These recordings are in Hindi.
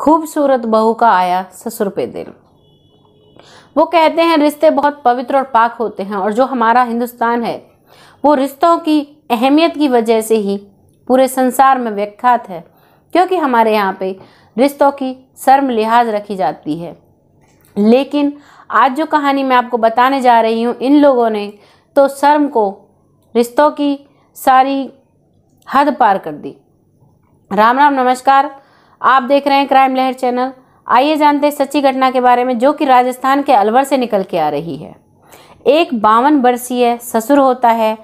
खूबसूरत बहू का आया ससुर पे दिल वो कहते हैं रिश्ते बहुत पवित्र और पाक होते हैं और जो हमारा हिंदुस्तान है वो रिश्तों की अहमियत की वजह से ही पूरे संसार में विख्यात है क्योंकि हमारे यहाँ पे रिश्तों की शर्म लिहाज रखी जाती है लेकिन आज जो कहानी मैं आपको बताने जा रही हूँ इन लोगों ने तो शर्म को रिश्तों की सारी हद पार कर दी राम राम नमस्कार आप देख रहे हैं क्राइम लहर चैनल आइए जानते हैं सच्ची घटना के बारे में जो कि राजस्थान के अलवर से निकल के आ रही है एक बावन वर्षीय ससुर होता है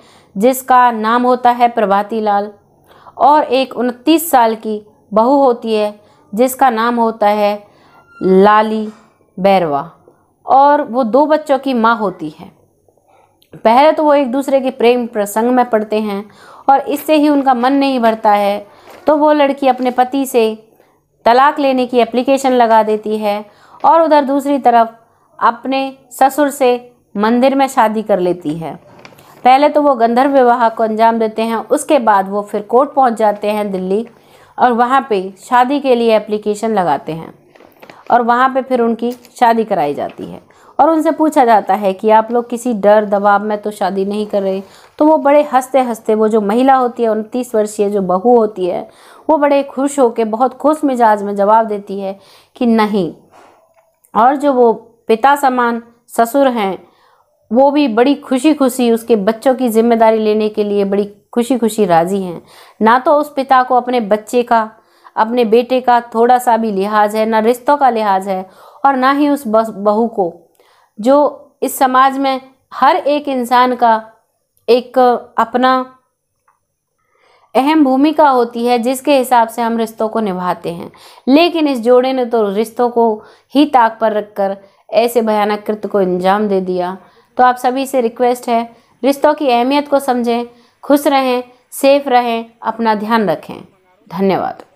जिसका नाम होता है प्रभाती लाल और एक उनतीस साल की बहू होती है जिसका नाम होता है लाली बैरवा और वो दो बच्चों की माँ होती है पहले तो वो एक दूसरे के प्रेम प्रसंग में पढ़ते हैं और इससे ही उनका मन नहीं भरता है तो वो लड़की अपने पति से तलाक लेने की एप्लीकेशन लगा देती है और उधर दूसरी तरफ अपने ससुर से मंदिर में शादी कर लेती है पहले तो वो गंधर्व विवाह को अंजाम देते हैं उसके बाद वो फिर कोर्ट पहुंच जाते हैं दिल्ली और वहाँ पे शादी के लिए एप्लीकेशन लगाते हैं और वहाँ पे फिर उनकी शादी कराई जाती है और उनसे पूछा जाता है कि आप लोग किसी डर दबाव में तो शादी नहीं कर रहे तो वो बड़े हंसते हंसते वो जो महिला होती है उनतीस वर्षीय जो बहू होती है वो बड़े खुश होकर बहुत खुश मिजाज में जवाब देती है कि नहीं और जो वो पिता समान ससुर हैं वो भी बड़ी खुशी खुशी उसके बच्चों की जिम्मेदारी लेने के लिए बड़ी खुशी खुशी राज़ी हैं ना तो उस पिता को अपने बच्चे का अपने बेटे का थोड़ा सा भी लिहाज है ना रिश्तों का लिहाज है और ना ही उस बहू को जो इस समाज में हर एक इंसान का एक अपना अहम भूमिका होती है जिसके हिसाब से हम रिश्तों को निभाते हैं लेकिन इस जोड़े ने तो रिश्तों को ही ताक पर रखकर ऐसे भयानक कृत्य को अंजाम दे दिया तो आप सभी से रिक्वेस्ट है रिश्तों की अहमियत को समझें खुश रहें सेफ रहें अपना ध्यान रखें धन्यवाद